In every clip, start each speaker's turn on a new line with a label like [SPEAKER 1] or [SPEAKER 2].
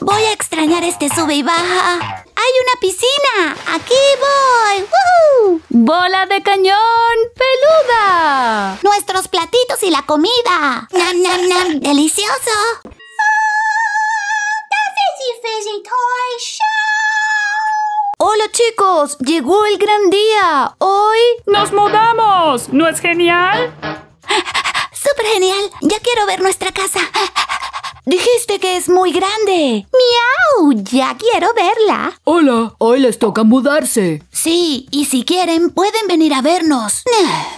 [SPEAKER 1] voy a extrañar este sube y baja. ¡Hay una piscina! ¡Aquí voy! ¡Bola de cañón peluda! ¡Nuestros platitos y la comida! ¡Nam, nam, nam! ¡Delicioso! Toy
[SPEAKER 2] Hola chicos, llegó el gran día. Hoy nos mudamos. ¿No es genial?
[SPEAKER 1] Súper genial. Ya quiero ver nuestra casa. Dijiste que es muy grande. ¡Miau! Ya quiero verla.
[SPEAKER 3] Hola, hoy les toca mudarse.
[SPEAKER 2] Sí, y si quieren pueden venir a vernos.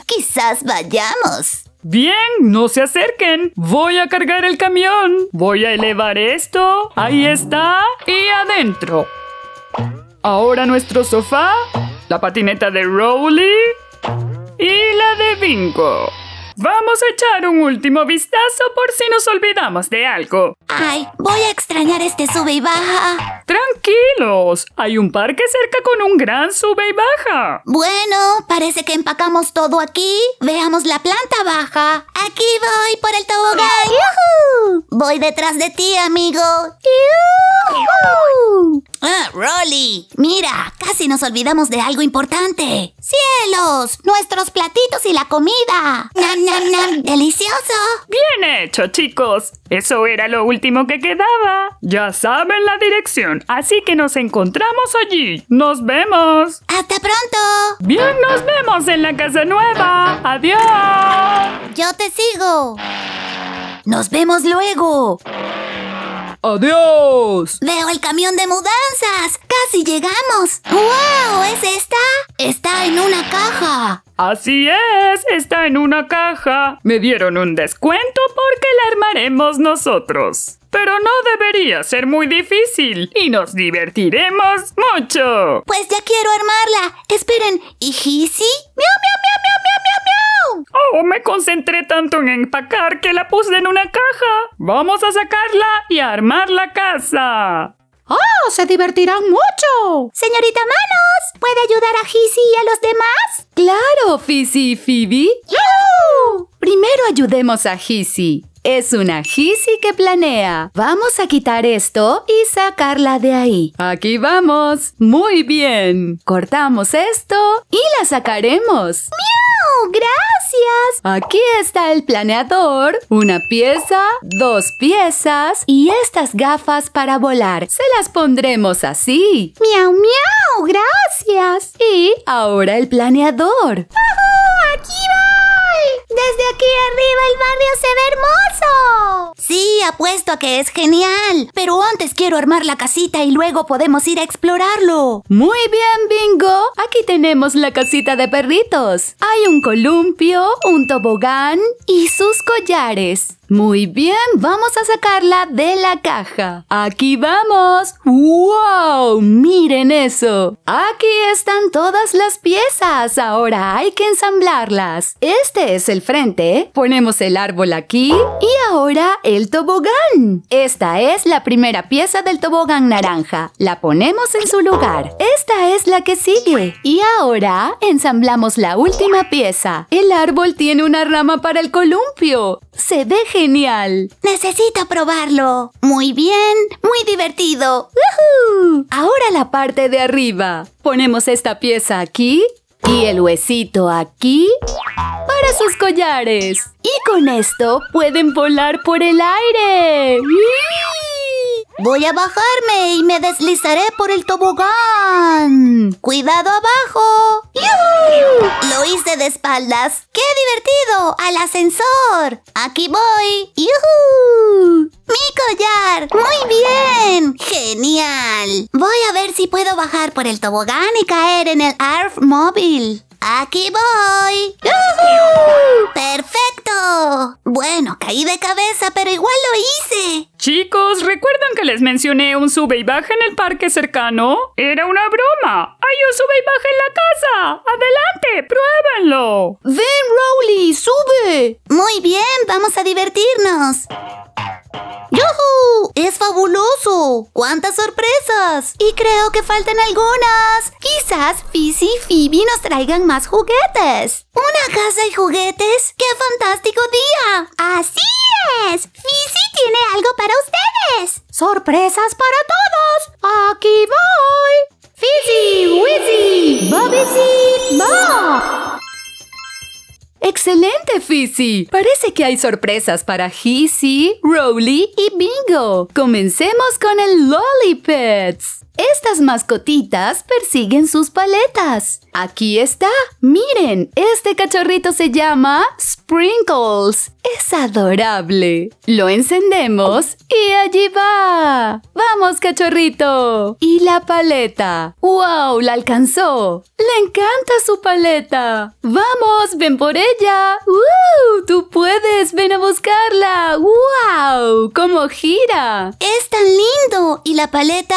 [SPEAKER 2] Quizás vayamos. Bien, no se acerquen. Voy a cargar el camión. Voy a elevar esto. Ahí está. Y adentro. Ahora nuestro sofá, la patineta de Rowley y la de Bingo. Vamos a echar un último vistazo por si nos olvidamos de algo. Ay, voy a extrañar este sube y baja. Tranquilos, hay un parque cerca con un gran sube y baja. Bueno, parece que empacamos todo aquí. Veamos la planta
[SPEAKER 1] baja. Aquí voy por el tobogán. ¡Yuhu! Voy detrás de ti, amigo. ¡Yuhu! Ah, Rolly. Mira, casi nos olvidamos de algo importante. ¡Cielos! Nuestros platitos y la comida. ¡Nam, nam,
[SPEAKER 2] nam! ¡Delicioso! Bien hecho, chicos. Eso era lo último último que quedaba. Ya saben la dirección, así que nos encontramos allí. ¡Nos vemos! ¡Hasta pronto! Bien, nos vemos en la casa nueva. ¡Adiós! Yo te sigo. Nos vemos luego.
[SPEAKER 1] ¡Adiós! Veo el camión de mudanzas. Casi llegamos. ¡Wow! ¿Es
[SPEAKER 2] esta? Está en una caja. Así es, está en una caja. Me dieron un descuento porque la armaremos nosotros. Pero no debería ser muy difícil y nos divertiremos mucho. Pues ya quiero armarla. Esperen, ¿y Hisi? ¡Miau, miau, miau, miau! Oh, me concentré tanto en empacar que la puse en una caja. Vamos a sacarla y a armar la casa. ¡Oh! ¡Se divertirán mucho! Señorita Manos, ¿puede
[SPEAKER 3] ayudar a Hissy y a los demás? ¡Claro, Fizzy y Phoebe! Primero ayudemos a Hisi. Es una Hisi que planea. Vamos a quitar esto y sacarla de ahí. Aquí vamos. Muy bien. Cortamos esto y la sacaremos. ¡Miau! ¡Gracias! Aquí está el planeador, una pieza, dos piezas y estas gafas para volar. Se las pondremos así. ¡Miau, miau! ¡Gracias! Y ahora el planeador
[SPEAKER 1] ¡Aquí va!
[SPEAKER 3] Desde aquí
[SPEAKER 1] arriba el barrio se ve hermoso. Sí, apuesto a que es genial. Pero
[SPEAKER 3] antes quiero armar la casita y luego podemos ir a explorarlo. Muy bien, bingo. Aquí tenemos la casita de perritos. Hay un columpio, un tobogán y sus collares. Muy bien, vamos a sacarla de la caja. Aquí vamos. ¡Wow! Miren eso. Aquí están todas las piezas. Ahora hay que ensamblarlas. Este es el frente. Ponemos el árbol aquí y ahora el tobogán. Esta es la primera pieza del tobogán naranja. La ponemos en su lugar. Esta es la que sigue. Y ahora ensamblamos la última pieza. El árbol tiene una rama para el columpio. Se ve genial. Necesito probarlo. Muy bien, muy divertido. Ahora la parte de arriba. Ponemos esta pieza aquí y el huesito aquí para sus collares. Y con esto pueden volar por el aire.
[SPEAKER 1] Voy a bajarme y me deslizaré por el tobogán. ¡Cuidado abajo! ¡Yuhu! Lo hice de espaldas. ¡Qué divertido! ¡Al ascensor! ¡Aquí voy! ¡Yuhu! ¡Mi collar! ¡Muy bien! ¡Genial! Voy a ver si puedo bajar por el tobogán y caer en el ARF móvil. ¡Aquí voy! ¡Yuhu! ¡Perfecto!
[SPEAKER 2] Bueno, caí de cabeza, pero igual lo hice. Chicos, recuerden les mencioné un sube y baja en el parque cercano? Era una broma. Hay un sube y baja en la casa. Adelante, pruébenlo. Ven, Rowley, sube.
[SPEAKER 1] Muy bien, vamos a divertirnos. ¡Yuhu! ¡Es fabuloso! ¡Cuántas sorpresas! Y creo que faltan algunas. Quizás Fizzy y Phoebe nos traigan más juguetes. ¡Una casa y juguetes! ¡Qué fantástico día! ¡Así es! Fizzy tiene algo para ¡Sorpresas para todos! ¡Aquí voy! ¡Fizzy, Wizzy, Bobby, Bob!
[SPEAKER 3] ¡Excelente, Fizzy! Parece que hay sorpresas para Hizzy, Rowley y Bingo. Comencemos con el Lollipets. Estas mascotitas persiguen sus paletas. Aquí está. Miren, este cachorrito se llama Sprinkles. Es adorable. Lo encendemos y allí va. Vamos, cachorrito. Y la paleta. ¡Wow! La alcanzó. Le encanta su paleta. Vamos, ven por ella. ¡Uh, Tú puedes, ven a buscarla. ¡Wow! ¿Cómo gira? Es tan lindo. Y la paleta...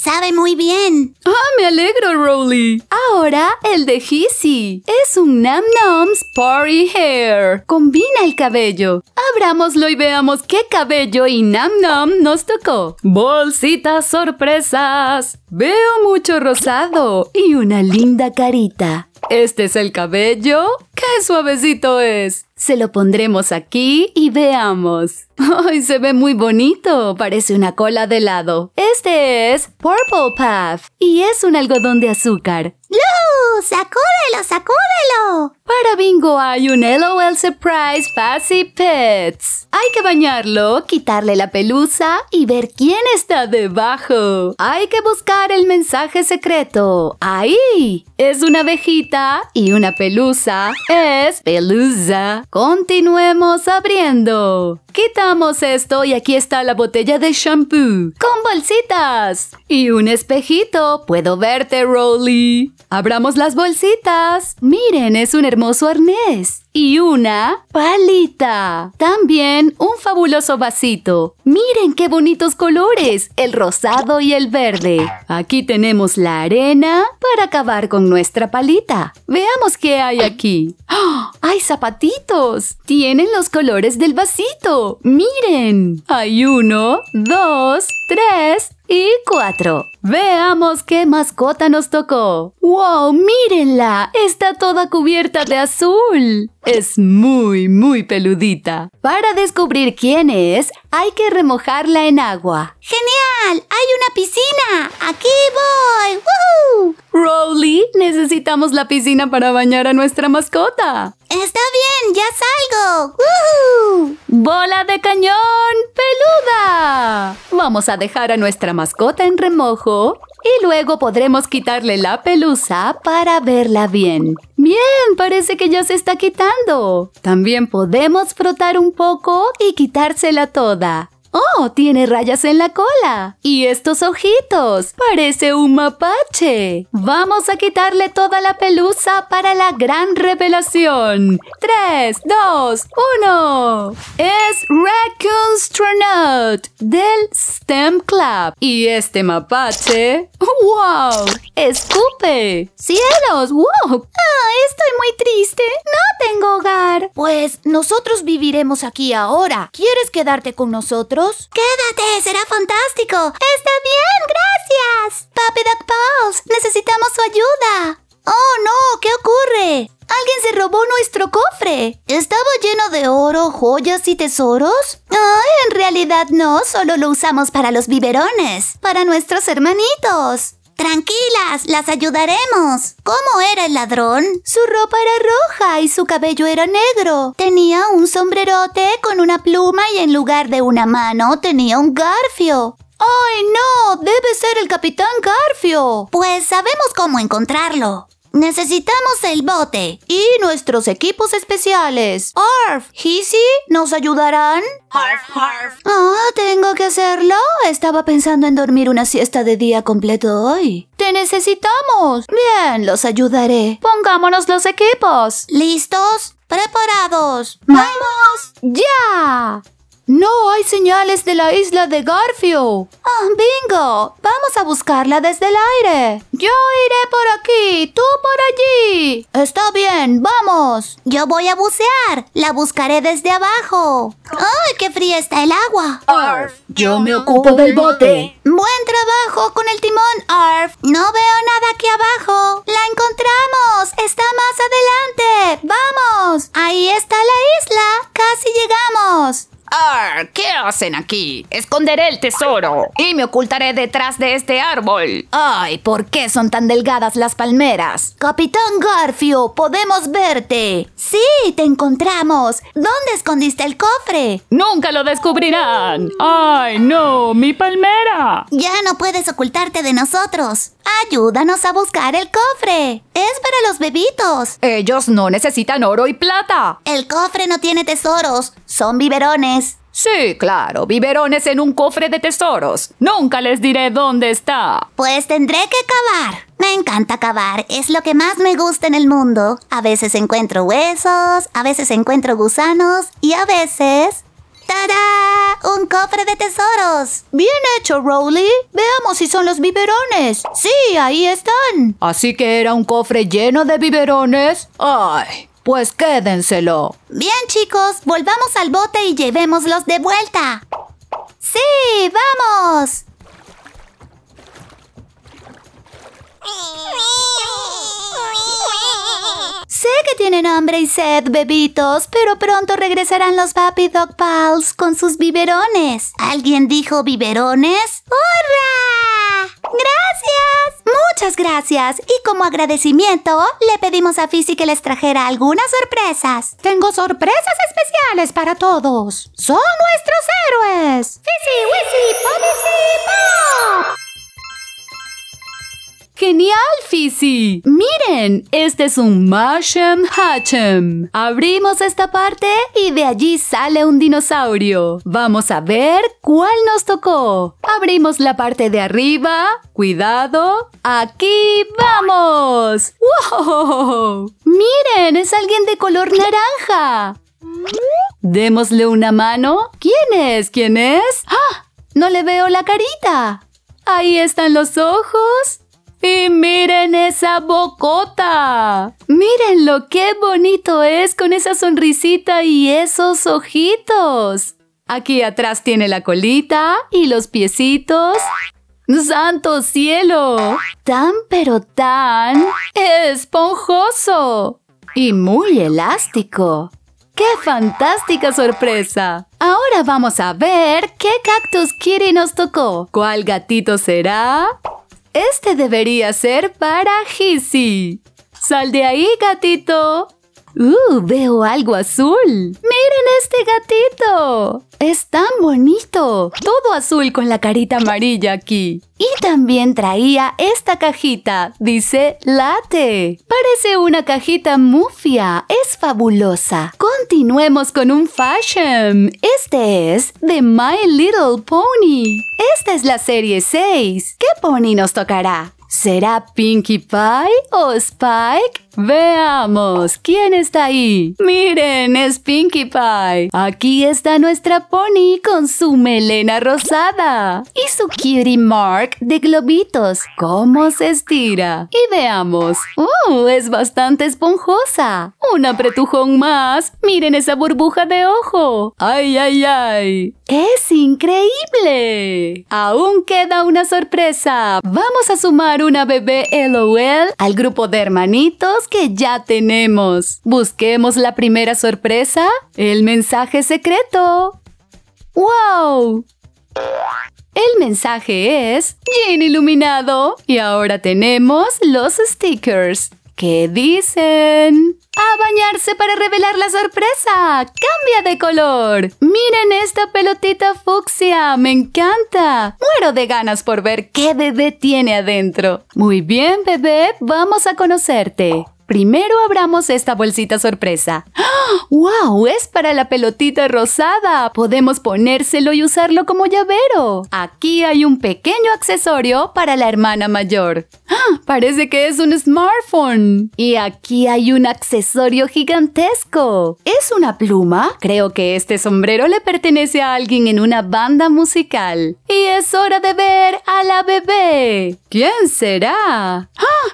[SPEAKER 3] Sabe muy bien. ¡Ah, me alegro, Rowley! Ahora el de Hissy. Es un Nam Noms Party Hair. Combina el cabello. Abrámoslo y veamos qué cabello y Nam Nam nos tocó. Bolsitas sorpresas. Veo mucho rosado y una linda carita. Este es el cabello. ¡Qué suavecito es! Se lo pondremos aquí y veamos. ¡Ay, se ve muy bonito! Parece una cola de helado. Este es Purple Puff y es un algodón de azúcar. ¡Luz! ¡Sacúdelo, sacúdelo! Para Bingo hay un LOL Surprise Fuzzy Pets. Hay que bañarlo, quitarle la pelusa y ver quién está debajo. Hay que buscar el mensaje secreto. ¡Ahí! Es una abejita y una pelusa. Es pelusa. Continuemos abriendo. Quitamos esto y aquí está la botella de shampoo. Con bolsitas. Y un espejito. Puedo verte, Rolly. Abramos las bolsitas. Miren, es un hermoso hermoso arnés y una palita. También un fabuloso vasito. Miren qué bonitos colores, el rosado y el verde. Aquí tenemos la arena para acabar con nuestra palita. Veamos qué hay aquí. ¡Ah! ¡Hay zapatitos! Tienen los colores del vasito. Miren. Hay uno, dos, tres y cuatro. Veamos qué mascota nos tocó. ¡Wow! ¡Mírenla! Está toda cubierta de azul. Es muy, muy peludita. Para descubrir quién es, hay que remojarla en agua. ¡Genial! ¡Hay una piscina! ¡Aquí voy! ¡Woo! Rowley, necesitamos la piscina para bañar a nuestra mascota. Está bien, ya salgo. ¡Bola de cañón peluda! Vamos a dejar a nuestra mascota en remojo y luego podremos quitarle la pelusa para verla bien. Bien, parece que ya se está quitando. También podemos frotar un poco y quitársela toda. ¡Oh! Tiene rayas en la cola. Y estos ojitos. Parece un mapache. Vamos a quitarle toda la pelusa para la gran revelación. ¡Tres, dos, uno! Es Raccoon del STEM Club. Y este mapache. ¡Wow! ¡Escupe! ¡Cielos! ¡Wow! ¡Ah! Estoy muy triste. No tengo hogar. Pues
[SPEAKER 1] nosotros viviremos aquí ahora. ¿Quieres quedarte con nosotros? ¡Quédate! ¡Será fantástico! ¡Está bien! ¡Gracias! Papi Duck Pals! necesitamos su ayuda. ¡Oh, no! ¿Qué ocurre? ¡Alguien se robó nuestro cofre! ¿Estaba lleno de oro, joyas y tesoros? Ay, en realidad no, solo lo usamos para los biberones, para nuestros hermanitos. Tranquilas, las ayudaremos. ¿Cómo era el ladrón? Su ropa era roja y su cabello era negro. Tenía un sombrerote con una pluma y en lugar de una mano tenía un garfio. ¡Ay, no! Debe ser el capitán Garfio. Pues sabemos cómo encontrarlo. Necesitamos el bote y nuestros equipos especiales. Arf, Hissy, ¿nos ayudarán? Arf, arf. Ah, tengo que hacerlo. Estaba pensando en dormir una siesta de día completo hoy. Te necesitamos. Bien, los ayudaré.
[SPEAKER 3] Pongámonos
[SPEAKER 1] los equipos. ¿Listos? ¿Preparados? ¡Vamos! ¡Ya! No hay señales de la isla de Garfio. oh, ah, bingo! Vamos a buscarla desde el aire. Yo iré por aquí, tú por allí. Está bien, vamos. Yo voy a bucear. La buscaré desde abajo. ¡Ay, qué fría está el agua! Arf,
[SPEAKER 3] yo me ocupo del bote.
[SPEAKER 1] Buen trabajo con el timón, Arf. No veo nada aquí abajo. La encontramos. Está más adelante. ¡Vamos! Ahí está la isla. Casi llegamos.
[SPEAKER 2] ¡Ah! ¿Qué hacen aquí? Esconderé el tesoro
[SPEAKER 1] y me ocultaré detrás de este árbol. Ay, ¿por qué son tan delgadas las palmeras? Capitán Garfio, podemos verte. Sí, te encontramos. ¿Dónde escondiste el cofre? Nunca lo descubrirán. Ay, no, mi palmera. Ya no puedes ocultarte de nosotros. Ayúdanos a buscar el cofre. Es para los bebitos. Ellos no necesitan oro y plata. El cofre no tiene tesoros. Son biberones. Sí, claro, biberones en un cofre de tesoros. Nunca les diré dónde está. Pues tendré que cavar. Me encanta cavar, es lo que más me gusta en el mundo. A veces encuentro huesos, a veces encuentro gusanos y a veces... ¡Tada! ¡Un cofre de tesoros! Bien
[SPEAKER 3] hecho, Rowley. Veamos si son los biberones. Sí, ahí están. Así que era un cofre lleno de biberones. ¡Ay! Pues quédenselo. Bien chicos,
[SPEAKER 1] volvamos al bote y llevémoslos de vuelta. Sí, vamos. Sé que tienen hambre y sed, bebitos, pero pronto regresarán los Papi Dog Pals con sus biberones. ¿Alguien dijo biberones? ¡Hurra! ¡Gracias! Muchas gracias. Y como agradecimiento, le pedimos a Fizzy que les trajera algunas sorpresas. Tengo sorpresas especiales para todos. Son nuestros héroes. Fizzy, Wizzy, Pop!
[SPEAKER 3] ¡Genial, Fizzy! Miren, este es un Mashem Hatchem. Abrimos esta parte y de allí sale un dinosaurio. Vamos a ver cuál nos tocó. Abrimos la parte de arriba. Cuidado. Aquí vamos. ¡Wow! Miren, es alguien de color naranja. Démosle una mano. ¿Quién es? ¿Quién es? ¡Ah! No le veo la carita. Ahí están los ojos. Y miren esa bocota. Miren lo qué bonito es con esa sonrisita y esos ojitos. Aquí atrás tiene la colita y los piecitos. ¡Santo cielo! Tan pero tan esponjoso y muy elástico. ¡Qué fantástica sorpresa! Ahora vamos a ver qué cactus Kitty nos tocó. ¿Cuál gatito será? Este debería ser para Hissy. ¡Sal de ahí, gatito! ¡Uh! Veo algo azul. ¡Miren este gatito! Es tan bonito. Todo azul con la carita amarilla aquí. Y también traía esta cajita. Dice late. Parece una cajita mufia. Es fabulosa. Continuemos con un fashion. Este es de My Little Pony. Esta es la serie 6. ¿Qué pony nos tocará? ¿Será Pinkie Pie o Spike? Veamos, ¿quién está ahí? Miren, es Pinkie Pie. Aquí está nuestra Pony con su melena rosada y su cutie mark de globitos. ¿Cómo se estira? Y veamos. ¡Uh! Es bastante esponjosa. Un apretujón más. Miren esa burbuja de ojo. ¡Ay, ay, ay! ¡Es increíble! Aún queda una sorpresa. Vamos a sumar una bebé LOL al grupo de hermanitos que ya tenemos. Busquemos la primera sorpresa, el mensaje secreto. ¡Wow! El mensaje es bien iluminado. Y ahora tenemos los stickers. ¿Qué dicen? ¡A bañarse para revelar la sorpresa! ¡Cambia de color! ¡Miren esta pelotita fucsia! ¡Me encanta! Muero de ganas por ver qué bebé tiene adentro. Muy bien, bebé, vamos a conocerte. Primero abramos esta bolsita sorpresa. ¡Wow! ¡Ah! Es para la pelotita rosada. Podemos ponérselo y usarlo como llavero. Aquí hay un pequeño accesorio para la hermana mayor. ¡Ah! Parece que es un smartphone. Y aquí hay un accesorio gigantesco. ¿Es una pluma? Creo que este sombrero le pertenece a alguien en una banda musical. Y es hora de ver a la bebé. ¿Quién será? ¡Ah!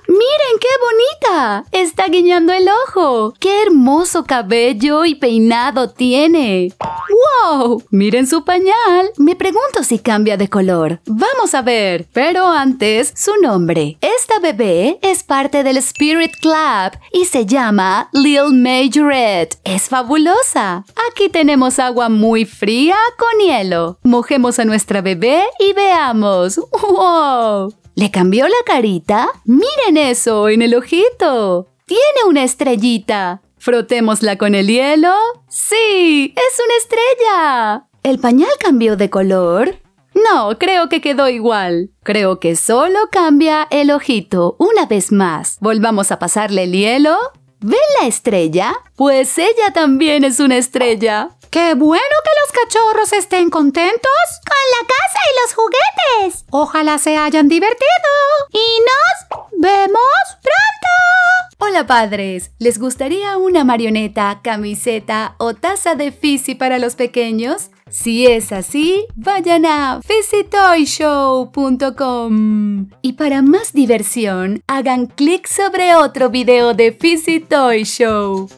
[SPEAKER 3] ¡Miren qué bonita! está guiñando el ojo. ¡Qué hermoso cabello y peinado tiene! ¡Wow! Miren su pañal. Me pregunto si cambia de color. Vamos a ver. Pero antes, su nombre. Esta bebé es parte del Spirit Club y se llama Lil Majorette. Es fabulosa. Aquí tenemos agua muy fría con hielo. Mojemos a nuestra bebé y veamos. ¡Wow! ¿Le cambió la carita? ¡Miren eso en el ojito! ¡Tiene una estrellita! ¿Frotémosla con el hielo? ¡Sí! ¡Es una estrella! ¿El pañal cambió de color? No, creo que quedó igual. Creo que solo cambia el ojito. Una vez más, volvamos a pasarle el hielo. ¿Ven la estrella? Pues ella también es una estrella. ¡Qué bueno que los cachorros estén contentos! ¡Con la casa y los juguetes! Ojalá se hayan divertido. Y nos vemos pronto. Hola padres, ¿les gustaría una marioneta, camiseta o taza de Fizzy para los pequeños? Si es así, vayan a fizzytoyshow.com. Y para más diversión, hagan clic sobre otro video de Fizzy Toy Show.